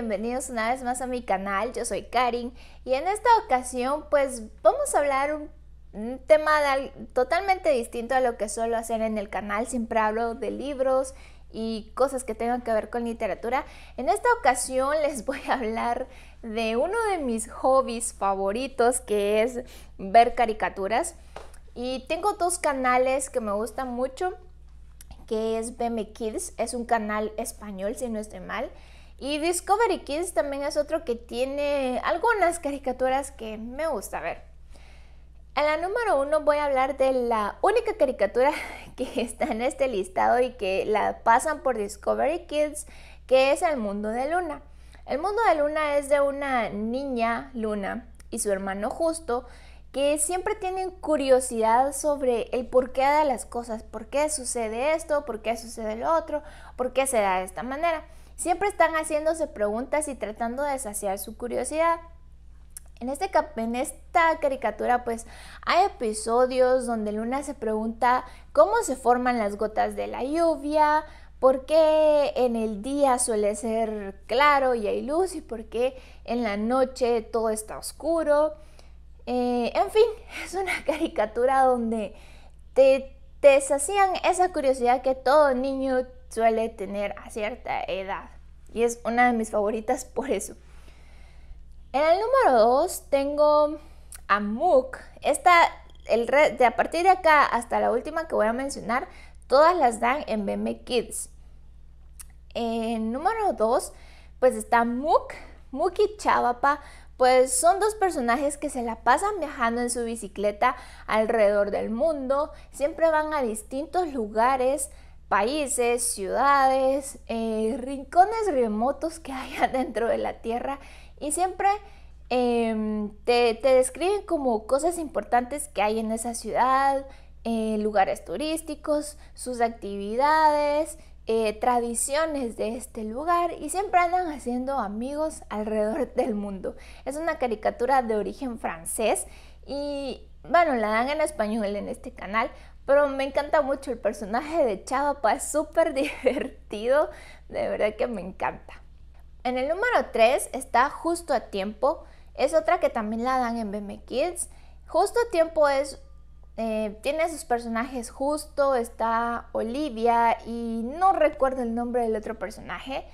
bienvenidos una vez más a mi canal, yo soy Karin y en esta ocasión pues vamos a hablar un, tema totalmente distinto a lo que suelo hacer en el canal, siempre hablo de libros y cosas que tengan que ver con literatura. En esta ocasión les voy a hablar de uno de mis hobbies favoritos que es ver caricaturas y tengo dos canales que me gustan mucho que es BM Kids, es un canal español si no estoy mal, y Discovery Kids también es otro que tiene algunas caricaturas que me gusta ver. En la número uno voy a hablar de la única caricatura que está en este listado y que la pasan por Discovery Kids, que es El Mundo de Luna. El Mundo de Luna es de una niña, Luna, y su hermano Justo, que siempre tienen curiosidad sobre el porqué de las cosas, por qué sucede esto, por qué sucede lo otro, por qué se da de esta manera. Siempre están haciéndose preguntas y tratando de saciar su curiosidad. En, este, en esta caricatura pues hay episodios donde Luna se pregunta cómo se forman las gotas de la lluvia, por qué en el día suele ser claro y hay luz y por qué en la noche todo está oscuro. Eh, en fin, es una caricatura donde te, te, sacian esa curiosidad que todo niño suele tener a cierta edad. Y es una de mis favoritas por eso. En el número 2 tengo a Mook Esta, el de a partir de acá hasta la última que voy a mencionar, todas las dan en BM Kids. En número 2, pues está Mook Mook y Chavapa, pues son dos personajes que se la pasan viajando en su bicicleta alrededor del mundo, siempre van a distintos lugares, países, ciudades, eh, rincones remotos que haya dentro de la Tierra y siempre em, te, describen como cosas importantes que hay en esa ciudad, eh, lugares turísticos, sus actividades, eh, tradiciones de este lugar y siempre andan haciendo amigos alrededor del mundo. Es una caricatura de origen francés y bueno, la dan en español en este canal pero me encanta mucho el personaje de Chavapa, es súper divertido, de verdad que me encanta. En el número 3 está Justo a Tiempo, es otra que también la dan en BM Kids. Justo a Tiempo es eh, tiene sus personajes justo, está Olivia y no recuerdo el nombre del otro personaje,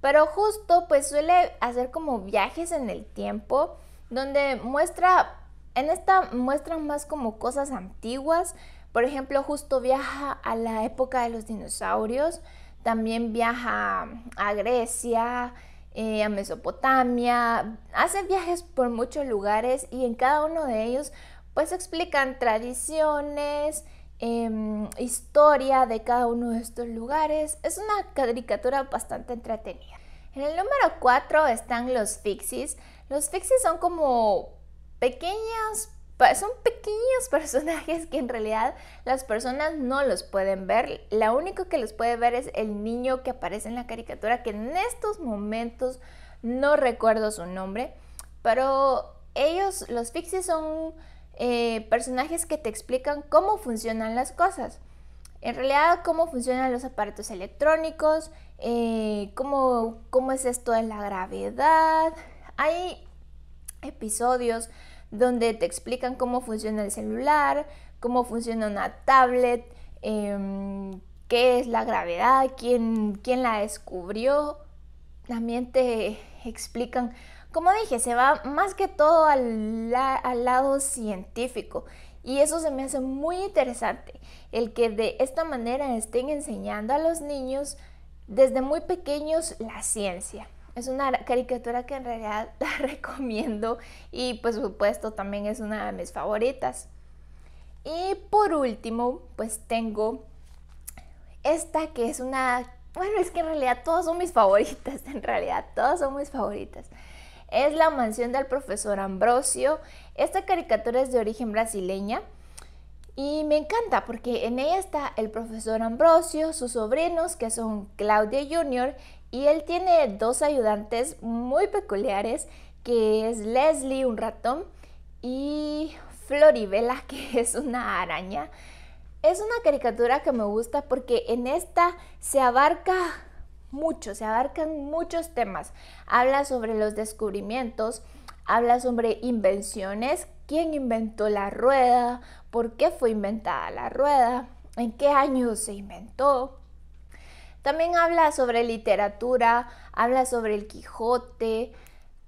pero justo pues suele hacer como viajes en el tiempo, donde muestra, en esta muestran más como cosas antiguas, por ejemplo, justo viaja a la época de los dinosaurios, también viaja a Grecia, eh, a Mesopotamia, hace viajes por muchos lugares y en cada uno de ellos pues explican tradiciones, em, historia de cada uno de estos lugares. Es una caricatura bastante entretenida. En el número 4 están los Fixis. Los Fixis son como pequeñas son pequeños personajes que en realidad las personas no los pueden ver. La único que los puede ver es el niño que aparece en la caricatura, que en estos momentos no recuerdo su nombre, pero ellos, los Pixies, son eh, personajes que te explican cómo funcionan las cosas. En realidad, cómo funcionan los aparatos electrónicos, eh, cómo, cómo es esto de la gravedad. Hay episodios donde te explican cómo funciona el celular, cómo funciona una tablet, em, qué es la gravedad, quién, la descubrió. También te explican, como dije, se va más que todo al lado científico. Y eso se me hace muy interesante, el que de esta manera estén enseñando a los niños desde muy pequeños la ciencia. Es una caricatura que en realidad la recomiendo y por supuesto también es una de mis favoritas. Y por último, pues tengo esta que es una... Bueno, es que en realidad todas son mis favoritas, en realidad todas son mis favoritas. Es La mansión del profesor Ambrosio. Esta caricatura es de origen brasileña. Y me encanta porque en ella está el profesor Ambrosio, sus sobrinos que son Claudia Jr. Y él tiene dos ayudantes muy peculiares, que es Leslie, un ratón, y Floribela, que es una araña. Es una caricatura que me gusta porque en esta se abarca mucho, se abarcan muchos temas. Habla sobre los descubrimientos, habla sobre invenciones, quién inventó la rueda, por qué fue inventada la rueda, en qué año se inventó, también habla sobre literatura, habla sobre el Quijote,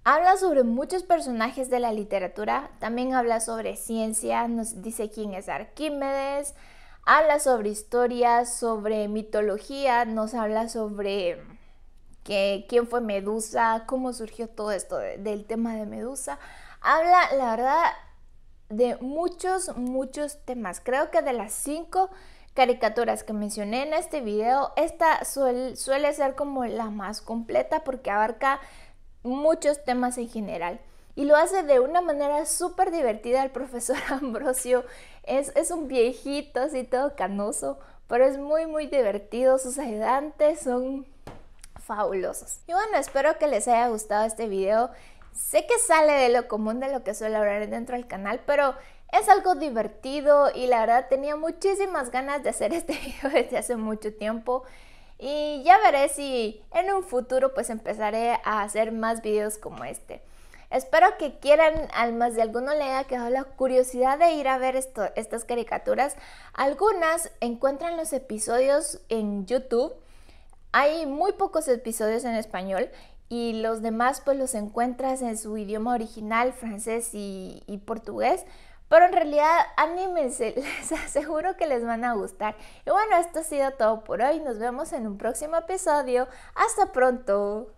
habla sobre muchos personajes de la literatura, también habla sobre ciencia, nos dice quién es Arquímedes, habla sobre historia, sobre mitología, nos habla sobre quién fue Medusa, cómo surgió todo esto del tema de Medusa. Habla, la verdad, de muchos, muchos temas. Creo que de las cinco caricaturas que mencioné en este video, esta suele ser como la más completa porque abarca muchos temas en general. Y lo hace de una manera súper divertida el profesor Ambrosio. Es, es un viejito así todo canoso, pero es muy muy divertido. Sus ayudantes son fabulosos. Y bueno, espero que les haya gustado este video. Sé que sale de lo común de lo que suele hablar dentro del canal, pero es algo divertido y la verdad tenía muchísimas ganas de hacer este video desde hace mucho tiempo. Y ya veré si en un futuro pues empezaré a hacer más videos como este. Espero que quieran, al más de alguno le haya quedado la curiosidad de ir a ver esto, estas caricaturas. Algunas encuentran los episodios en YouTube. Hay muy pocos episodios en español y los demás pues los encuentras en su idioma original, francés y, y portugués. Pero en realidad, anímense, les aseguro que les van a gustar. Y bueno, esto ha sido todo por hoy. Nos vemos en un próximo episodio. Hasta pronto.